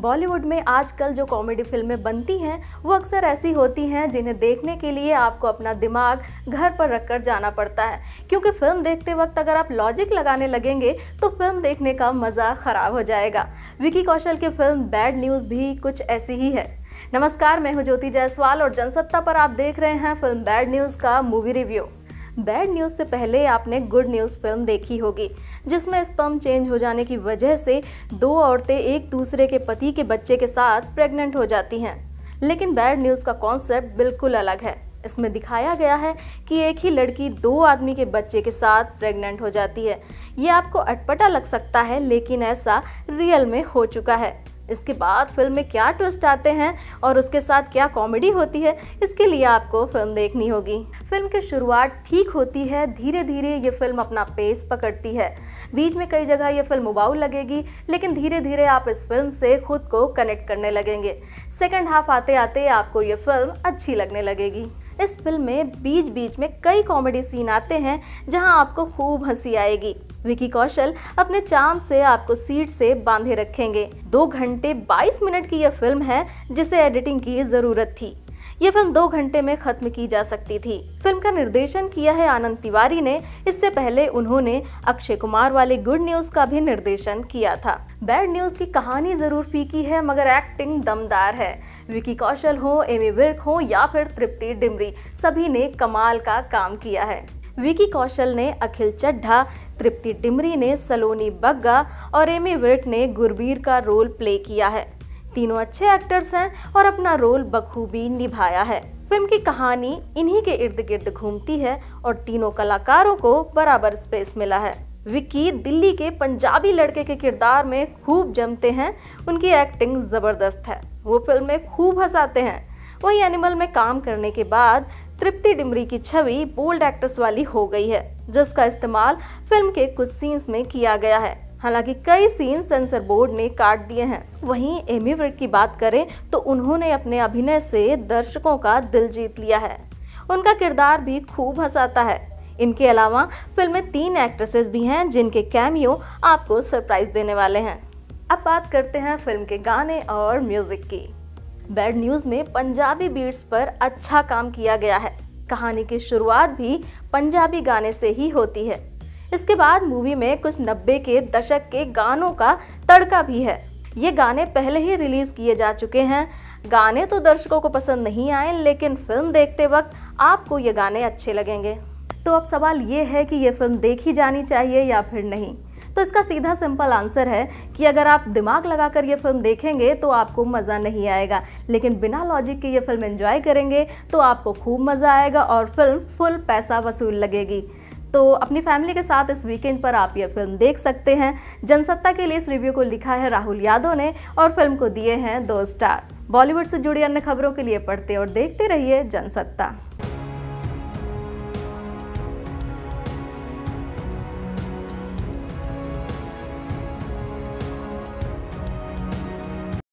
बॉलीवुड में आजकल जो कॉमेडी फिल्में बनती हैं वो अक्सर ऐसी होती हैं जिन्हें देखने के लिए आपको अपना दिमाग घर पर रख कर जाना पड़ता है क्योंकि फिल्म देखते वक्त अगर आप लॉजिक लगाने लगेंगे तो फिल्म देखने का मज़ा ख़राब हो जाएगा विकी कौशल की फिल्म बैड न्यूज़ भी कुछ ऐसी ही है नमस्कार मैं हूँ ज्योति जायसवाल और जनसत्ता पर आप देख रहे हैं फिल्म बैड न्यूज़ का मूवी रिव्यू बैड न्यूज़ से पहले आपने गुड न्यूज़ फिल्म देखी होगी जिसमें स्पम चेंज हो जाने की वजह से दो औरतें एक दूसरे के पति के बच्चे के साथ प्रेग्नेंट हो जाती हैं लेकिन बैड न्यूज़ का कॉन्सेप्ट बिल्कुल अलग है इसमें दिखाया गया है कि एक ही लड़की दो आदमी के बच्चे के साथ प्रेग्नेंट हो जाती है ये आपको अटपटा लग सकता है लेकिन ऐसा रियल में हो चुका है इसके बाद फिल्म में क्या ट्विस्ट आते हैं और उसके साथ क्या कॉमेडी होती है इसके लिए आपको फिल्म देखनी होगी फिल्म की शुरुआत ठीक होती है धीरे धीरे ये फिल्म अपना पेस पकड़ती है बीच में कई जगह ये फिल्म उबाऊ लगेगी लेकिन धीरे धीरे आप इस फिल्म से खुद को कनेक्ट करने लगेंगे सेकेंड हाफ आते आते आपको ये फिल्म अच्छी लगने लगेगी इस फिल्म में बीच बीच में कई कॉमेडी सीन आते हैं जहां आपको खूब हंसी आएगी विकी कौशल अपने चाम से आपको सीट से बांधे रखेंगे दो घंटे 22 मिनट की यह फिल्म है जिसे एडिटिंग की ज़रूरत थी ये फिल्म दो घंटे में खत्म की जा सकती थी फिल्म का निर्देशन किया है आनंद तिवारी ने इससे पहले उन्होंने अक्षय कुमार वाले गुड न्यूज का भी निर्देशन किया था बैड न्यूज की कहानी जरूर फीकी है मगर एक्टिंग दमदार है विकी कौशल हो एमी विर्क हो या फिर तृप्ति डिमरी सभी ने कमाल का काम किया है विकी कौशल ने अखिल चड्ढा तृप्ति डिमरी ने सलोनी बग्गा और एमी विर्ट ने गुरबीर का रोल प्ले किया है तीनों अच्छे एक्टर्स हैं और अपना रोल बखूबी निभाया है फिल्म की कहानी इन्हीं के इर्द गिर्द घूमती है और तीनों कलाकारों को बराबर स्पेस मिला है विक्की दिल्ली के पंजाबी लड़के के किरदार में खूब जमते हैं उनकी एक्टिंग ज़बरदस्त है वो फिल्म में खूब हंसाते हैं वही एनिमल में काम करने के बाद तृप्ति डिमरी की छवि बोल्ड एक्ट्रेस वाली हो गई है जिसका इस्तेमाल फिल्म के कुछ सीन्स में किया गया है हालांकि कई सीन सेंसर बोर्ड ने काट दिए हैं वहीं एमी वर्ग की बात करें तो उन्होंने अपने अभिनय से दर्शकों का दिल जीत लिया है उनका किरदार भी खूब हंसाता है इनके अलावा फिल्म में तीन एक्ट्रेसेस भी हैं जिनके कैमियो आपको सरप्राइज देने वाले हैं अब बात करते हैं फिल्म के गाने और म्यूजिक की बैड न्यूज़ में पंजाबी बीट्स पर अच्छा काम किया गया है कहानी की शुरुआत भी पंजाबी गाने से ही होती है इसके बाद मूवी में कुछ नब्बे के दशक के गानों का तड़का भी है ये गाने पहले ही रिलीज़ किए जा चुके हैं गाने तो दर्शकों को पसंद नहीं आए लेकिन फिल्म देखते वक्त आपको ये गाने अच्छे लगेंगे तो अब सवाल ये है कि ये फिल्म देखी जानी चाहिए या फिर नहीं तो इसका सीधा सिंपल आंसर है कि अगर आप दिमाग लगाकर ये फिल्म देखेंगे तो आपको मज़ा नहीं आएगा लेकिन बिना लॉजिक के ये फिल्म एंजॉय करेंगे तो आपको खूब मज़ा आएगा और फिल्म फुल पैसा वसूल लगेगी तो अपनी फैमिली के साथ इस वीकेंड पर आप यह फिल्म देख सकते हैं जनसत्ता के लिए इस रिव्यू को लिखा है राहुल यादव ने और फिल्म को दिए हैं दो स्टार बॉलीवुड से जुड़ी अन्य खबरों के लिए पढ़ते और देखते रहिए जनसत्ता